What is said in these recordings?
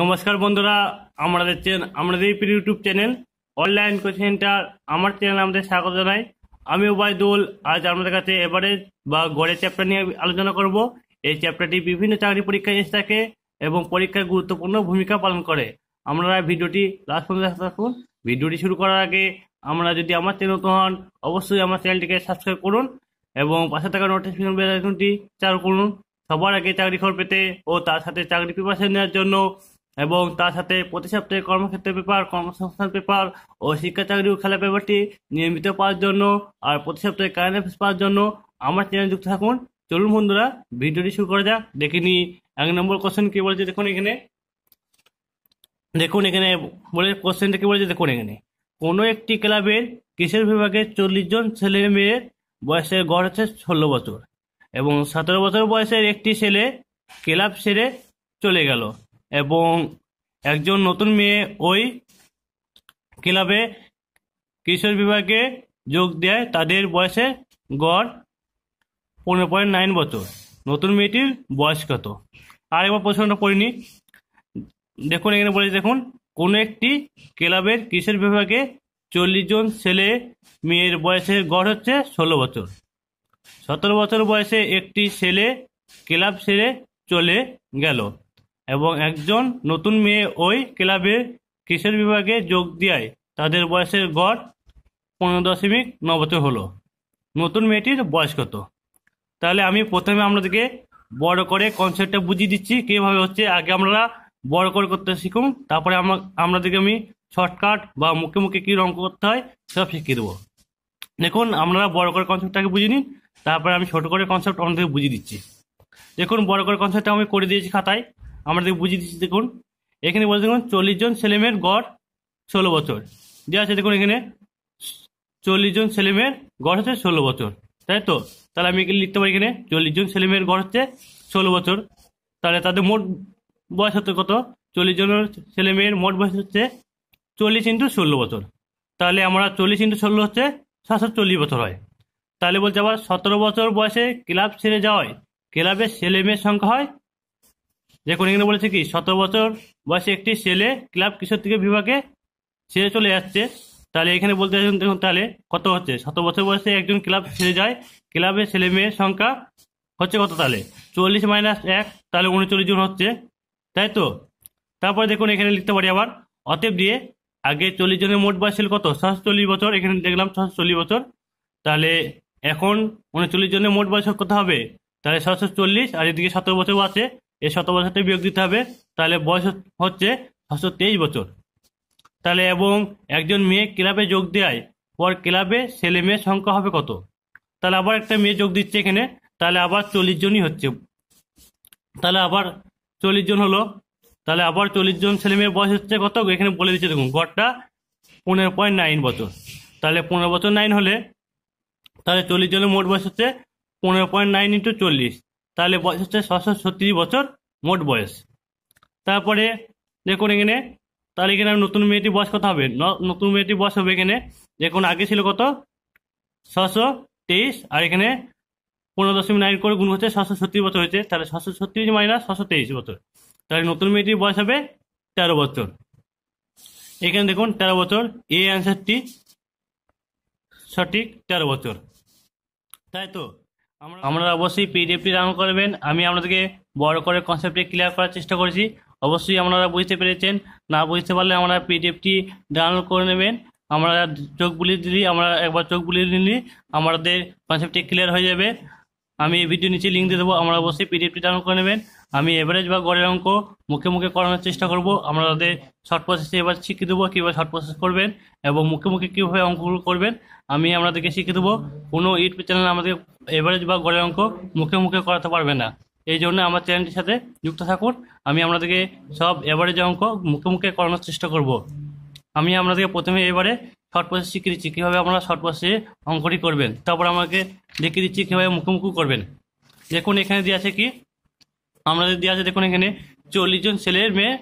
নমস্কার বন্ধুরা আমাদের আমাদের YouTube channel online coaching centre আমার চ্যানেল আমাদের স্বাগত জানাই আমি ওবায়দুল আজ আপনাদের কাছে এভারেজ বা গড়ের চ্যাপ্টার নিয়ে আলোচনা করব এই চ্যাপ্টারটি বিভিন্ন চাকরি পরীক্ষায় এসে থাকে এবং পরীক্ষায় গুরুত্বপূর্ণ ভূমিকা পালন করে আপনারা ভিডিওটি লাস্ট পর্যন্ত থাকুন ভিডিওটি শুরু করার আগে আমরা যদি আমার চ্যানেল নতুন হন অবশ্যই আমার চ্যানেলটিকে সাবস্ক্রাইব করুন এবং পাশে থাকা নোটিফিকেশন বেল আইকনটি চালু করুন সবার আগে চাকরি খবর পেতে ও তার সাথে চাকরি প্রিপারেশন নেওয়ার জন্য এবং তার সাথে প্রতি সপ্তাহে কর্মক্ষেত্রে পেপার কর্মসংস্থান পেপার ও শিক্ষা চাকরি ও খেলা পেপারটি নিয়মিত পাওয়ার জন্য আর প্রতি সপ্তাহে কারেন্ট অ্যাফেয়ার্স পাওয়ার জন্য আমার চ্যানেল যুক্ত থাকুন চলুন বন্ধুরা ভিডিওটি শুরু করা যাক দেখে নিই এক নম্বর কোশ্চেন কি বলেছে দেখুন এখানে দেখুন এখানে বলে কোশ্চেনটা কি বলেছে দেখুন এখানে কোনো একটি ক্লাবের কিশোর বিভাগে চল্লিশ জন ছেলে মেয়ের বয়সের গড় হচ্ছে ষোলো বছর এবং সতেরো বছর বয়সের একটি ছেলে ক্লাব ছেড়ে চলে গেল এবং একজন নতুন মেয়ে ওই ক্লাবে কিশোর বিভাগে যোগ দেয় তাদের বয়সে গড় পনেরো পয়েন্ট নাইন বছর নতুন মেয়েটির বয়স কত আর একবার প্রশ্নটা পড়িনি দেখুন এখানে বলেছে দেখুন কোনো একটি ক্লাবের কিশোর বিভাগে চল্লিশ জন ছেলে মেয়ের বয়সের গড় হচ্ছে ষোলো বছর সতেরো বছর বয়সে একটি ছেলে ক্লাব ছেড়ে চলে গেল এবং একজন নতুন মেয়ে ওই ক্লাবে কিশোর বিভাগে যোগ দেয় তাদের বয়সের গড় পনেরো দশমিক ন বছর হলো নতুন মেয়েটির বয়স কত তাহলে আমি প্রথমে আপনাদেরকে বড় করে কনসেপ্টটা বুঝিয়ে দিচ্ছি কীভাবে হচ্ছে আগে আমরা বড় করে করতে শিখুন তারপরে আমরা আপনাদেরকে আমি শর্টকাট বা মুখে মুখে কী রঙ করতে হয় সব শিখিয়ে দেবো দেখুন আমরা বড় করে কনসেপ্টটাকে বুঝে নিন তারপরে আমি ছোট করে কনসেপ্ট আমাদেরকে বুঝিয়ে দিচ্ছি দেখুন বড় করে কনসেপ্টটা আমি করে দিয়েছি খাতায় আমাদেরকে বুঝিয়ে দিচ্ছি দেখুন এখানে বলছে দেখুন চল্লিশ জন ছেলেমেয়ের গড় ষোলো বছর যে আছে দেখুন এখানে চল্লিশ জন ছেলেমেয়ের গড় হচ্ছে ষোলো বছর তাই তো তাহলে আমি লিখতে পারি এখানে চল্লিশ জন ছেলেমেয়ের গড় হচ্ছে ষোলো বছর তাহলে তাদের মোট বয়স হচ্ছে কত চল্লিশ জনের ছেলেমেয়ের মোট বয়স হচ্ছে চল্লিশ ইন্টু ষোলো বছর তাহলে আমরা চল্লিশ ইন্টু ষোলো হচ্ছে সাতশো চল্লিশ বছর হয় তাহলে বলছে আবার সতেরো বছর বয়সে ক্লাব ছেড়ে যাওয়ায় ক্লাবের ছেলেমেয়ের সংখ্যা হয় দেখুন এখানে বলেছে কি সতেরো বছর বয়সে একটি ছেলে ক্লাব কিশোর থেকে বিভাগে ছেড়ে চলে যাচ্ছে তাহলে এখানে বলতে চাইছেন দেখুন তাহলে কত হচ্ছে শত বছর বয়সে একজন ক্লাব ছেড়ে যায় ক্লাবে ছেলে মেয়ের সংখ্যা হচ্ছে কত তাহলে চল্লিশ মাইনাস এক তাহলে উনচল্লিশ জন হচ্ছে তাই তো তারপরে দেখুন এখানে লিখতে পারি আবার অতএব দিয়ে আগে চল্লিশ জনের মোট বয়স ছিল কত ছশো চল্লিশ বছর এখানে দেখলাম ছশো চল্লিশ বছর তাহলে এখন উনচল্লিশ জনের মোট বয়স কত হবে তাহলে ছশো চল্লিশ আর এদিকে সতেরো বছর আছে এর শতকরা সাথে বিয়োগ দিতে হবে তাহলে বয়স হচ্ছে ছশো তেইশ বছর তাহলে এবং একজন মেয়ে ক্লাবে যোগ দেয় পর ক্লাবে ছেলে মেয়ের সংখ্যা হবে কত তাহলে আবার একটা মেয়ে যোগ দিচ্ছে এখানে তাহলে আবার চল্লিশ জনই হচ্ছে তাহলে আবার চল্লিশ জন হলো তাহলে আবার চল্লিশ জন ছেলে মেয়ের বয়স হচ্ছে কত এখানে বলে দিচ্ছে দেখুন গড়টা পনেরো পয়েন্ট নাইন বছর তাহলে পনেরো বছর নাইন হলে তাহলে চল্লিশ জনের মোট বয়স হচ্ছে পনেরো পয়েন্ট নাইন ইন্টু চল্লিশ তাহলে বয়স হচ্ছে ছশো ছত্রিশ বছর মোট বয়স তারপরে দেখুন এখানে তাহলে এখানে নতুন মেয়েটি বয়স কত হবে নতুন মেয়েটি বয়স হবে এখানে দেখুন আগে ছিল কত ছশো তেইশ আর এখানে পনেরো দশমিক নাইন করে গুণ হচ্ছে ছশো ছত্রিশ বছর হয়েছে তাহলে ছশো ছত্রিশ মাইনাস ছশো তেইশ বছর তাহলে নতুন মেয়েটির বয়স হবে তেরো বছর এখানে দেখুন তেরো বছর এই অ্যান্সারটি সঠিক তেরো বছর তাই তো আপনারা অবশ্যই পিডিএফটি ডাউনলোড করবেন আমি আপনাদেরকে বড় করে কনসেপ্টটি ক্লিয়ার করার চেষ্টা করেছি অবশ্যই আপনারা বুঝতে পেরেছেন না বুঝতে পারলে আমরা পিডিএফটি ডাউনলোড করে নেবেন আমরা চোখ বুলিয়ে দিলি আমরা একবার চোখ বুলিয়ে নিলি আমাদের কনসেপ্টটি ক্লিয়ার হয়ে যাবে আমি এই ভিডিও নিচে লিঙ্ক দিয়ে দেবো আমরা অবশ্যই পিডিএফটি ডাউনলোড করে নেবেন আমি এভারেজ বা গড়ের অঙ্ক মুখে মুখে করানোর চেষ্টা করব আমরা তাদের শর্ট প্রসেসে এবার শিখিয়ে দেবো কীভাবে শর্ট প্রসেস করবেন এবং মুখে মুখে কীভাবে অঙ্কগুলো করবেন আমি আপনাদেরকে শিখিয়ে দেবো কোনো ইউটিউব চ্যানেল আমাদের এভারেজ বা গড়ের অঙ্ক মুখে মুখে করাতে পারবে না এই জন্য আমার চ্যানেলটির সাথে যুক্ত থাকুন আমি আপনাদেরকে সব এভারেজ অঙ্ক মুখে মুখে করানোর চেষ্টা করব আমি আপনাদেরকে প্রথমে এবারে শর্ট প্রসেস শিখিয়ে দিচ্ছি কীভাবে আপনারা শর্ট প্রসেসে অঙ্কটি করবেন তারপর আমাকে দেখিয়ে দিচ্ছি কীভাবে মুখোমুখি করবেন দেখুন এখানে দেওয়া আছে কি আমাদের দেওয়া আছে দেখুন এখানে চল্লিশ জন ছেলের মেয়ে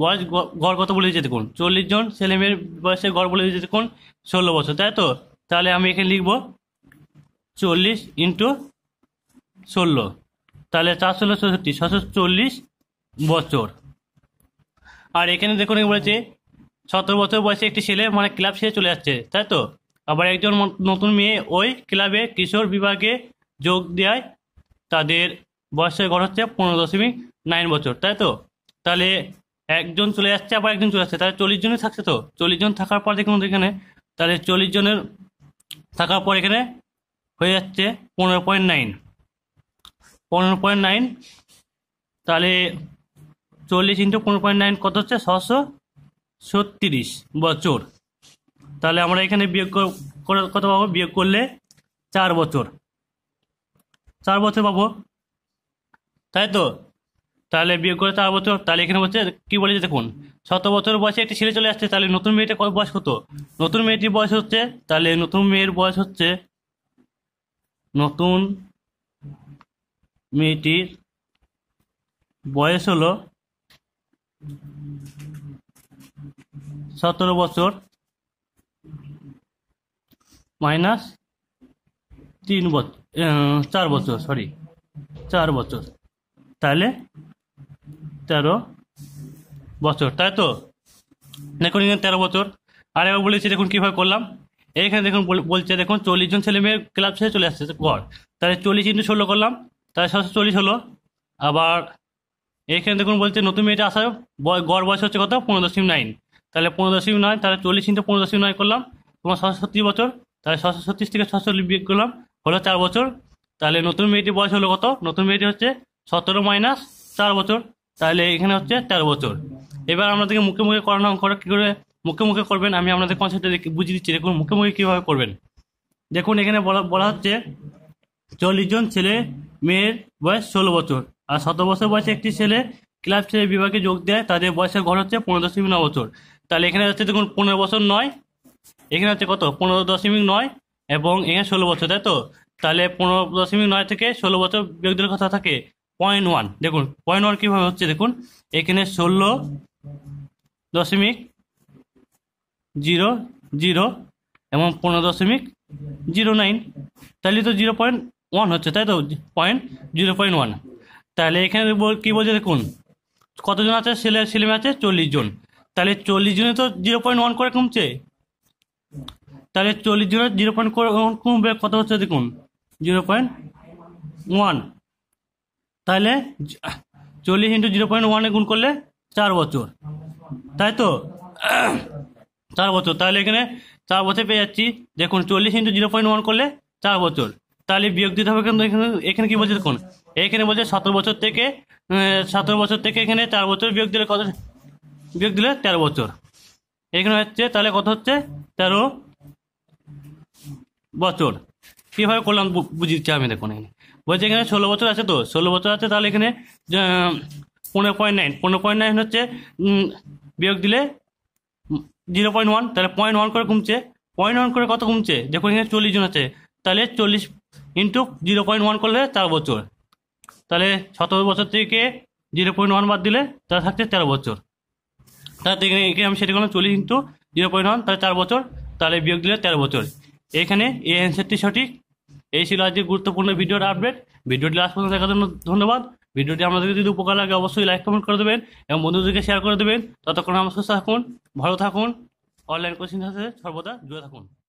বয়স গড় কত বলে দিয়েছে দেখুন চল্লিশ জন ছেলে মেয়ের বয়সে গড় বলে দিয়েছে দেখুন ষোলো বছর তাই তো তাহলে আমি এখানে লিখব চল্লিশ ইন্টু ষোলো তাহলে চার ষোলো চৌষট্টি ছশো চল্লিশ বছর আর এখানে দেখুন বলেছে সতেরো বছর বয়সে একটি ছেলে মানে ক্লাব ছেড়ে চলে যাচ্ছে তাই তো আবার একজন নতুন মেয়ে ওই ক্লাবে কিশোর বিভাগে যোগ দেয় তাদের বয়সের গড় হচ্ছে পনেরো দশমিক নাইন বছর তাই তো তাহলে একজন চলে যাচ্ছে আবার একজন চলে যাচ্ছে তাহলে চল্লিশ জনই থাকছে তো চল্লিশ জন থাকার পর দেখুন এখানে তাহলে চল্লিশ জনের থাকার পর এখানে হয়ে যাচ্ছে পনেরো পয়েন্ট নাইন পনেরো পয়েন্ট নাইন তাহলে চল্লিশ ইন্টু পনেরো পয়েন্ট নাইন কত হচ্ছে ছশো ছত্রিশ বছর তাহলে আমরা এখানে বিয়োগ কত পাবো বিয়োগ করলে চার বছর চার বছর পাবো তাই তো তাহলে বিয়োগ করে চার বছর তাহলে এখানে বলছে কি বলেছে দেখুন শত বছর বয়সে একটি ছেলে চলে আসছে তাহলে নতুন মেয়েটা কত বয়স কত নতুন মেয়েটির বয়স হচ্ছে তাহলে নতুন মেয়ের বয়স হচ্ছে নতুন মেয়েটির বয়স হলো সতেরো বছর মাইনাস তিন বছর চার বছর সরি চার বছর তাহলে তেরো বছর তাই তো দেখুন এখানে তেরো বছর আর এবার বলেছি দেখুন কীভাবে করলাম এইখানে দেখুন বলছে দেখুন চল্লিশ জন ছেলে মেয়ে ক্লাব ছেড়ে চলে আসছে ঘর তাহলে চল্লিশ ইন্টু ষোলো করলাম তাহলে ছশো চল্লিশ হলো আবার এখানে দেখুন বলছে নতুন মেয়েটা আসার গড় বয়স হচ্ছে কত পনেরো দশমিক নাইন তাহলে পনেরো দশমিক নয় তাহলে চল্লিশ ইন্টু পনেরো দশমিক নয় করলাম তোমার ছশো ছত্রিশ বছর তাহলে ছশো ছত্রিশ থেকে ছশো বিয়োগ করলাম হলো চার বছর তাহলে নতুন মেয়েটির বয়স হলো কত নতুন মেয়েটি হচ্ছে সতেরো মাইনাস চার বছর তাহলে এখানে হচ্ছে তেরো বছর এবার আপনাদেরকে মুখে মুখে করানো অঙ্কটা কী করে মুখে মুখে করবেন আমি আপনাদের কনসেপ্টটা বুঝিয়ে দিচ্ছি দেখুন মুখে মুখে কীভাবে করবেন দেখুন এখানে বলা বলা হচ্ছে চল্লিশ জন ছেলে মেয়ের বয়স ষোলো বছর আর সতেরো বছর বয়সে একটি ছেলে ক্লাব ছেলে বিভাগে যোগ দেয় তাদের বয়সের ঘর হচ্ছে পনেরো দশমিক ন বছর তাহলে এখানে হচ্ছে দেখুন পনেরো বছর নয় এখানে হচ্ছে কত পনেরো দশমিক নয় এবং এখানে ষোলো বছর তাই তো তাহলে পনেরো দশমিক নয় থেকে ষোলো বছর বিয়োগ কথা থাকে পয়েন্ট ওয়ান দেখুন পয়েন্ট ওয়ান কীভাবে হচ্ছে দেখুন এখানে ষোলো দশমিক জিরো জিরো এবং পনেরো দশমিক জিরো নাইন তাহলে তো জিরো পয়েন্ট ওয়ান হচ্ছে তাই তো পয়েন্ট জিরো পয়েন্ট ওয়ান তাহলে এখানে কী বলছে দেখুন কতজন আছে ছেলে ছেলে মেয়ে আছে চল্লিশ জন তাহলে চল্লিশ জনে তো জিরো পয়েন্ট ওয়ান করে কমছে তাহলে চল্লিশ জনে জিরো পয়েন্ট কমবে কত হচ্ছে দেখুন জিরো পয়েন্ট ওয়ান তাহলে চল্লিশ ইন্টু জিরো পয়েন্ট ওয়ানে গুণ করলে চার বছর তাই তো চার বছর তাহলে এখানে চার বছর পেয়ে যাচ্ছি দেখুন চল্লিশ ইন্টু জিরো পয়েন্ট ওয়ান করলে চার বছর তাহলে বিয়োগ দিতে হবে কিন্তু এখানে এখানে কি বলছে দেখুন এখানে বলছে সতেরো বছর থেকে সতেরো বছর থেকে এখানে চার বছর বিয়োগ দিলে কত বিয়োগ দিলে তেরো বছর এখানে হচ্ছে তাহলে কত হচ্ছে তেরো বছর কীভাবে করলাম দিচ্ছি আমি দেখুন এখানে বলছি এখানে ষোলো বছর আছে তো ষোলো বছর আছে তাহলে এখানে পনেরো পয়েন্ট নাইন পনেরো পয়েন্ট নাইন হচ্ছে বিয়োগ দিলে জিরো পয়েন্ট ওয়ান তাহলে পয়েন্ট ওয়ান করে কমছে পয়েন্ট ওয়ান করে কত কমছে দেখুন এখানে চল্লিশ জন আছে তাহলে চল্লিশ ইন্টু জিরো পয়েন্ট ওয়ান করলে চার বছর তাহলে সতেরো বছর থেকে জিরো পয়েন্ট ওয়ান বাদ দিলে তার থাকছে তেরো বছর তাহলে এখানে আমি সেটি করলাম চল্লিশ ইন্টু জিরো পয়েন্ট ওয়ান তাহলে চার বছর তাহলে বিয়োগ দিলে তেরো বছর এখানে এই অ্যান্সারটি সঠিক এই ছিল আজকে গুরুত্বপূর্ণ ভিডিওর আপডেট ভিডিওটি লাস্ট পর্যন্ত দেখার জন্য ধন্যবাদ ভিডিওটি আপনাদের যদি উপকার লাগে অবশ্যই লাইক কমেন্ট করে দেবেন এবং বন্ধুদেরকে শেয়ার করে দেবেন ততক্ষণ আমার সুস্থ থাকুন ভালো থাকুন অনলাইন কোচিং সাথে সর্বদা জুড়ে থাকুন